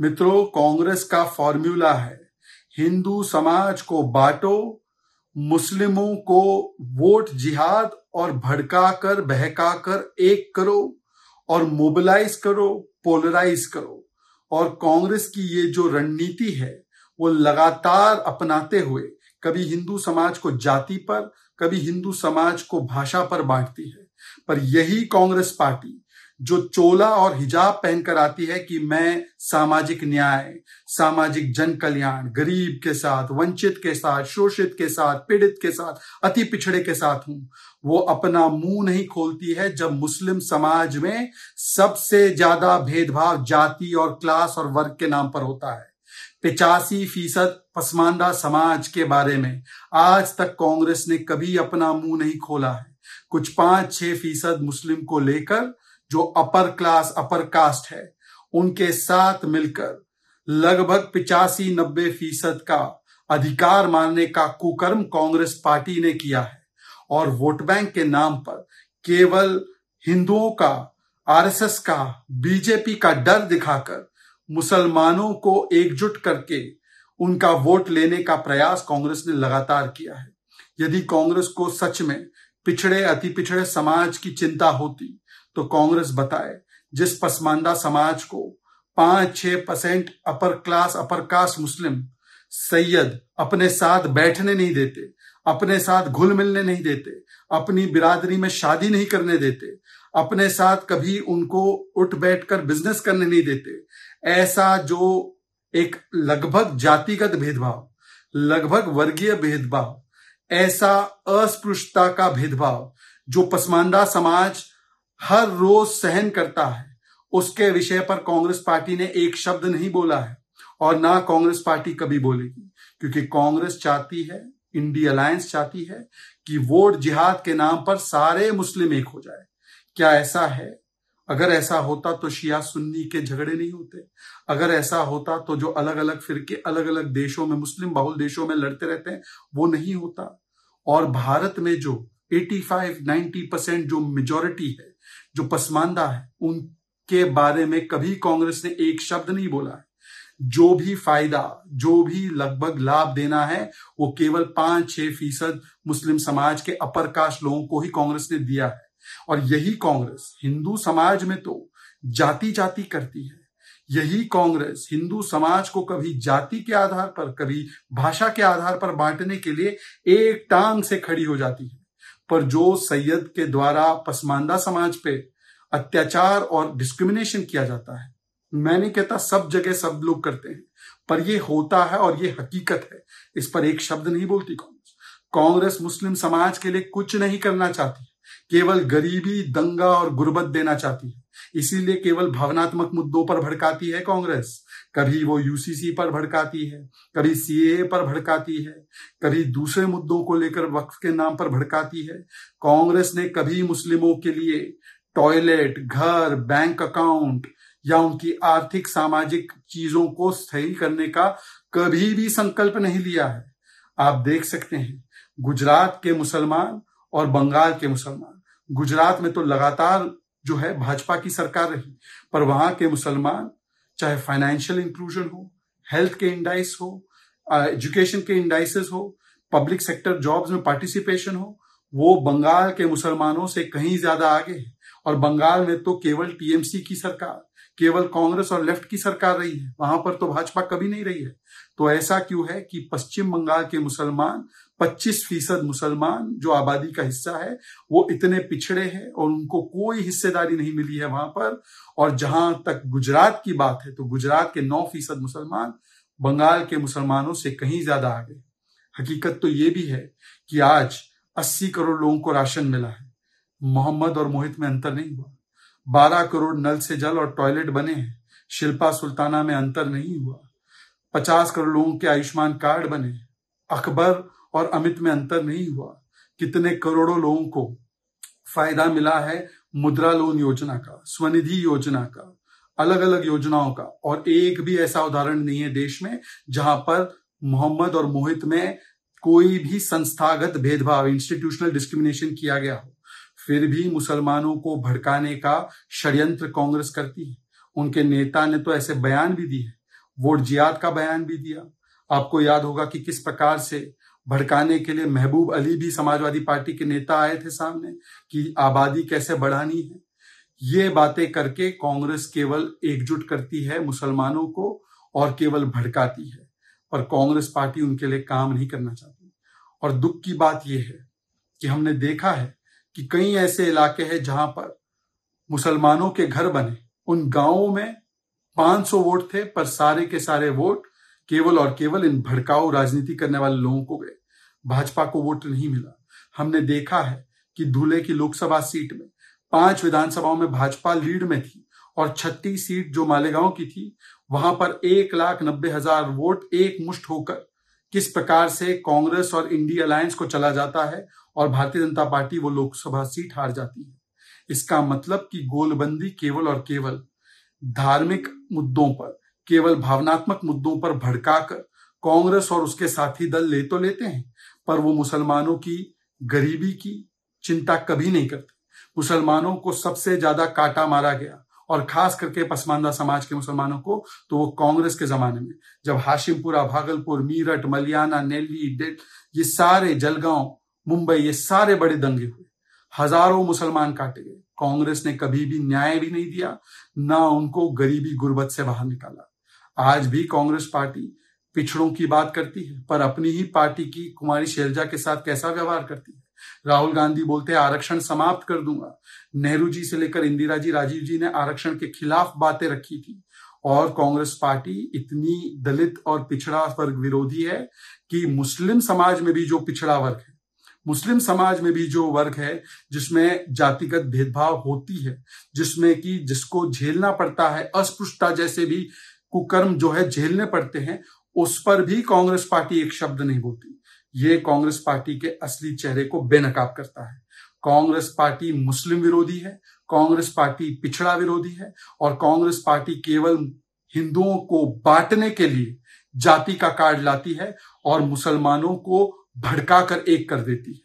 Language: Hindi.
मित्रों कांग्रेस का फॉर्मूला है हिंदू समाज को बांटो मुस्लिमों को वोट जिहाद और भड़का कर बहका कर एक करो और मोबिलाइज करो पोलराइज करो और कांग्रेस की ये जो रणनीति है वो लगातार अपनाते हुए कभी हिंदू समाज को जाति पर कभी हिंदू समाज को भाषा पर बांटती है पर यही कांग्रेस पार्टी जो चोला और हिजाब पहनकर आती है कि मैं सामाजिक न्याय सामाजिक जन कल्याण गरीब के साथ वंचित के साथ शोषित के साथ पीड़ित के साथ अति पिछड़े के साथ हूं वो अपना मुंह नहीं खोलती है जब मुस्लिम समाज में सबसे ज्यादा भेदभाव जाति और क्लास और वर्ग के नाम पर होता है पिचासी फीसद पसमानदा समाज के बारे में आज तक कांग्रेस ने कभी अपना मुंह नहीं खोला है कुछ पांच छह फीसद मुस्लिम को लेकर जो अपर क्लास अपर कास्ट है उनके साथ मिलकर लगभग पिचासी नब्बे फीसद का अधिकार मानने का कुकर्म कांग्रेस पार्टी ने किया है और वोट बैंक के नाम पर केवल हिंदुओं का आरएसएस का बीजेपी का डर दिखाकर मुसलमानों को एकजुट करके उनका वोट लेने का प्रयास कांग्रेस ने लगातार किया है यदि कांग्रेस को सच में पिछड़े अति पिछड़े समाज की चिंता होती तो कांग्रेस बताए जिस पसमानदा समाज को पांच छह percent upper class upper caste Muslim सैयद अपने साथ बैठने नहीं देते अपने साथ घुल मिलने नहीं देते अपनी बिरादरी में शादी नहीं करने देते अपने साथ कभी उनको उठ बैठकर बिजनेस करने नहीं देते ऐसा जो एक लगभग जातिगत भेदभाव लगभग वर्गीय भेदभाव ऐसा अस्पृश्यता का भेदभाव जो पसमानदा समाज हर रोज सहन करता है उसके विषय पर कांग्रेस पार्टी ने एक शब्द नहीं बोला है और ना कांग्रेस पार्टी कभी बोलेगी क्योंकि कांग्रेस चाहती है इंडिया अलायंस चाहती है कि वोट जिहाद के नाम पर सारे मुस्लिम एक हो जाए क्या ऐसा है अगर ऐसा होता तो शिया सुन्नी के झगड़े नहीं होते अगर ऐसा होता तो जो अलग अलग फिरके अलग अलग देशों में मुस्लिम बहुल देशों में लड़ते रहते हैं वो नहीं होता और भारत में जो 85-90 परसेंट जो मेजोरिटी है जो पसमानदा है उनके बारे में कभी कांग्रेस ने एक शब्द नहीं बोला है जो भी फायदा जो भी लगभग लाभ देना है वो केवल पांच छह फीसद मुस्लिम समाज के अपर कास्ट लोगों को ही कांग्रेस ने दिया है और यही कांग्रेस हिंदू समाज में तो जाति जाति करती है यही कांग्रेस हिंदू समाज को कभी जाति के आधार पर कभी भाषा के आधार पर बांटने के लिए एक टांग से खड़ी हो जाती है पर जो सैयद के द्वारा पसमानदा समाज पे अत्याचार और डिस्क्रिमिनेशन किया जाता है मैं नहीं कहता सब जगह सब लोग करते हैं पर ये होता है और ये हकीकत है इस पर एक शब्द नहीं बोलती कांग्रेस कांग्रेस मुस्लिम समाज के लिए कुछ नहीं करना चाहती केवल गरीबी दंगा और गुर्बत देना चाहती है इसीलिए केवल भावनात्मक मुद्दों पर भड़काती है कांग्रेस कभी वो यूसीसी पर भड़काती है कभी सीएए पर भड़काती है कभी दूसरे मुद्दों को लेकर वक्त के नाम पर भड़काती है कांग्रेस ने कभी मुस्लिमों के लिए टॉयलेट घर बैंक अकाउंट या उनकी आर्थिक सामाजिक चीजों को सही करने का कभी भी संकल्प नहीं लिया है आप देख सकते हैं गुजरात के मुसलमान और बंगाल के मुसलमान गुजरात में तो लगातार जो है भाजपा की सरकार रही पर वहां के मुसलमान चाहे फाइनेंशियल इंक्लूजन हो हेल्थ के इंडाइस हो एजुकेशन के इंडाइसेस हो पब्लिक सेक्टर जॉब्स में पार्टिसिपेशन हो वो बंगाल के मुसलमानों से कहीं ज्यादा आगे है और बंगाल में तो केवल टीएमसी की सरकार केवल कांग्रेस और लेफ्ट की सरकार रही है वहां पर तो भाजपा कभी नहीं रही है तो ऐसा क्यों है कि पश्चिम बंगाल के मुसलमान 25 फीसद मुसलमान जो आबादी का हिस्सा है वो इतने पिछड़े हैं और उनको कोई हिस्सेदारी नहीं मिली है वहां पर और जहां तक गुजरात की बात है तो गुजरात के 9 फीसद मुसलमान बंगाल के मुसलमानों से कहीं ज्यादा आगे हकीकत तो ये भी है कि आज 80 करोड़ लोगों को राशन मिला है मोहम्मद और मोहित में अंतर नहीं हुआ बारह करोड़ नल से जल और टॉयलेट बने हैं शिल्पा सुल्ताना में अंतर नहीं हुआ पचास करोड़ लोगों के आयुष्मान कार्ड बने अकबर और अमित में अंतर नहीं हुआ कितने करोड़ों लोगों को फायदा मिला है मुद्रा लोन योजना का स्वनिधि योजना का अलग अलग योजनाओं का और एक भी ऐसा उदाहरण नहीं है देश में जहां पर मोहम्मद और मोहित में कोई भी संस्थागत भेदभाव इंस्टीट्यूशनल डिस्क्रिमिनेशन किया गया हो फिर भी मुसलमानों को भड़काने का षड्यंत्र कांग्रेस करती है उनके नेता ने तो ऐसे बयान भी दिए वोट जियाद का बयान भी दिया आपको याद होगा कि किस प्रकार से भड़काने के लिए महबूब अली भी समाजवादी पार्टी के नेता आए थे सामने कि आबादी कैसे बढ़ानी है ये बातें करके कांग्रेस केवल एकजुट करती है मुसलमानों को और केवल भड़काती है पर कांग्रेस पार्टी उनके लिए काम नहीं करना चाहती और दुख की बात यह है कि हमने देखा है कि कई ऐसे इलाके हैं जहां पर मुसलमानों के घर बने उन गांवों में 500 वोट थे पर सारे के सारे वोट केवल और केवल इन भड़काऊ राजनीति करने वाले लोगों को गए भाजपा को वोट नहीं मिला हमने देखा है कि धूले की लोकसभा सीट में पांच विधानसभाओं में भाजपा लीड में थी और छत्तीस सीट जो मालेगांव की थी वहां पर एक लाख नब्बे हजार वोट एक मुष्ट होकर किस प्रकार से कांग्रेस और इंडी अलायंस को चला जाता है और भारतीय जनता पार्टी वो लोकसभा सीट हार जाती है इसका मतलब कि गोलबंदी केवल और केवल धार्मिक मुद्दों पर केवल भावनात्मक मुद्दों पर भड़काकर कांग्रेस और उसके साथी दल ले तो लेते हैं पर वो मुसलमानों की गरीबी की चिंता कभी नहीं करते मुसलमानों को सबसे ज्यादा काटा मारा गया और खास करके पसमानदा समाज के मुसलमानों को तो वो कांग्रेस के जमाने में जब हाशिमपुरा भागलपुर मीरठ मलियाना नेल्ली ये सारे जलगांव मुंबई ये सारे बड़े दंगे हुए हजारों मुसलमान काटे गए कांग्रेस ने कभी भी न्याय भी नहीं दिया ना उनको गरीबी गुर्बत से बाहर निकाला आज भी कांग्रेस पार्टी पिछड़ों की बात करती है पर अपनी ही पार्टी की कुमारी शैलजा के साथ कैसा व्यवहार करती है राहुल गांधी बोलते हैं आरक्षण समाप्त कर दूंगा नेहरू जी से लेकर इंदिरा जी राजीव जी ने आरक्षण के खिलाफ बातें रखी थी और कांग्रेस पार्टी इतनी दलित और पिछड़ा वर्ग विरोधी है कि मुस्लिम समाज में भी जो पिछड़ा वर्ग है मुस्लिम समाज में भी जो वर्ग है जिसमें जातिगत भेदभाव होती है जिसमें कि जिसको झेलना पड़ता है अस्पृश्यता जैसे भी कुकर्म जो है झेलने पड़ते हैं उस पर भी कांग्रेस पार्टी एक शब्द नहीं बोलती ये कांग्रेस पार्टी के असली चेहरे को बेनकाब करता है कांग्रेस पार्टी मुस्लिम विरोधी है कांग्रेस पार्टी पिछड़ा विरोधी है और कांग्रेस पार्टी केवल हिंदुओं को बांटने के लिए जाति का कार्ड लाती है और मुसलमानों को भड़काकर एक कर देती है